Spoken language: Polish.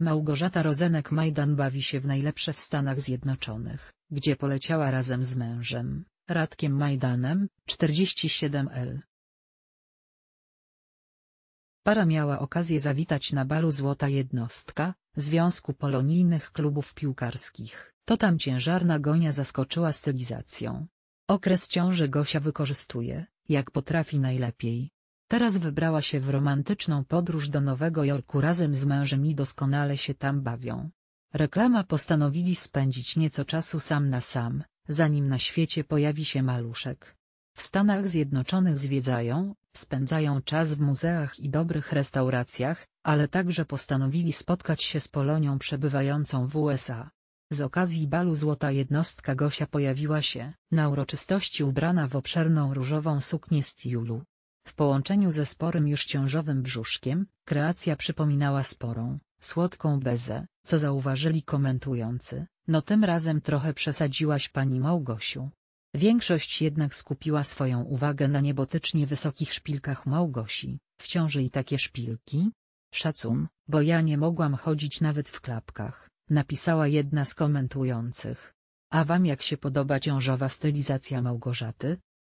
Małgorzata Rozenek-Majdan bawi się w najlepsze w Stanach Zjednoczonych, gdzie poleciała razem z mężem, Radkiem Majdanem, 47L. Para miała okazję zawitać na balu Złota Jednostka, Związku Polonijnych Klubów Piłkarskich. To tam ciężarna gonia zaskoczyła stylizacją. Okres ciąży Gosia wykorzystuje, jak potrafi najlepiej. Teraz wybrała się w romantyczną podróż do Nowego Jorku razem z mężem i doskonale się tam bawią. Reklama postanowili spędzić nieco czasu sam na sam, zanim na świecie pojawi się maluszek. W Stanach Zjednoczonych zwiedzają, spędzają czas w muzeach i dobrych restauracjach, ale także postanowili spotkać się z Polonią przebywającą w USA. Z okazji balu Złota Jednostka Gosia pojawiła się na uroczystości ubrana w obszerną różową suknię z tiulu, w połączeniu ze sporym już ciążowym brzuszkiem, kreacja przypominała sporą, słodką bezę, co zauważyli komentujący, no tym razem trochę przesadziłaś pani Małgosiu. Większość jednak skupiła swoją uwagę na niebotycznie wysokich szpilkach Małgosi, w ciąży i takie szpilki? Szacun, bo ja nie mogłam chodzić nawet w klapkach, napisała jedna z komentujących. A wam jak się podoba ciążowa stylizacja Małgorzaty?